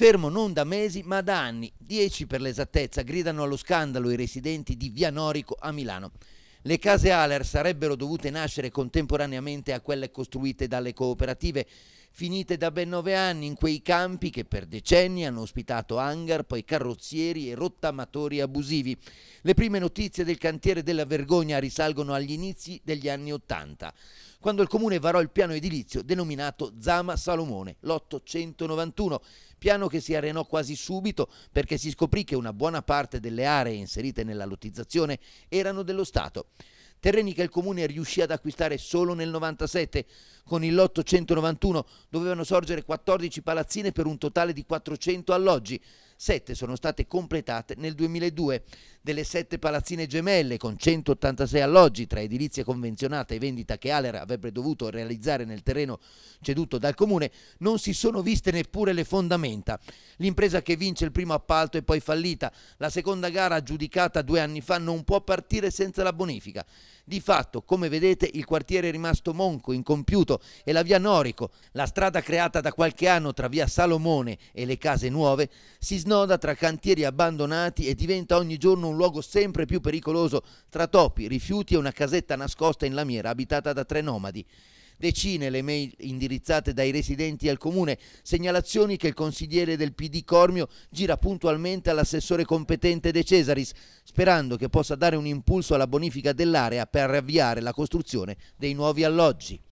Fermo non da mesi ma da anni, dieci per l'esattezza, gridano allo scandalo i residenti di Via Norico a Milano. Le case Aller sarebbero dovute nascere contemporaneamente a quelle costruite dalle cooperative finite da ben nove anni in quei campi che per decenni hanno ospitato hangar, poi carrozzieri e rottamatori abusivi. Le prime notizie del cantiere della vergogna risalgono agli inizi degli anni Ottanta, quando il comune varò il piano edilizio denominato Zama Salomone, l'891, piano che si arenò quasi subito perché si scoprì che una buona parte delle aree inserite nella lottizzazione erano dello Stato terreni che il comune riuscì ad acquistare solo nel 97. Con il lotto 191 dovevano sorgere 14 palazzine per un totale di 400 alloggi. Sette sono state completate nel 2002 delle sette palazzine gemelle con 186 alloggi tra edilizia convenzionata e vendita che Aler avrebbe dovuto realizzare nel terreno ceduto dal comune, non si sono viste neppure le fondamenta. L'impresa che vince il primo appalto è poi fallita, la seconda gara aggiudicata due anni fa non può partire senza la bonifica. Di fatto, come vedete, il quartiere è rimasto monco, incompiuto e la via Norico, la strada creata da qualche anno tra via Salomone e le case nuove, si snoda tra cantieri abbandonati e diventa ogni giorno un luogo sempre più pericoloso tra topi, rifiuti e una casetta nascosta in lamiera abitata da tre nomadi decine le mail indirizzate dai residenti al comune, segnalazioni che il consigliere del PD Cormio gira puntualmente all'assessore competente De Cesaris, sperando che possa dare un impulso alla bonifica dell'area per riavviare la costruzione dei nuovi alloggi.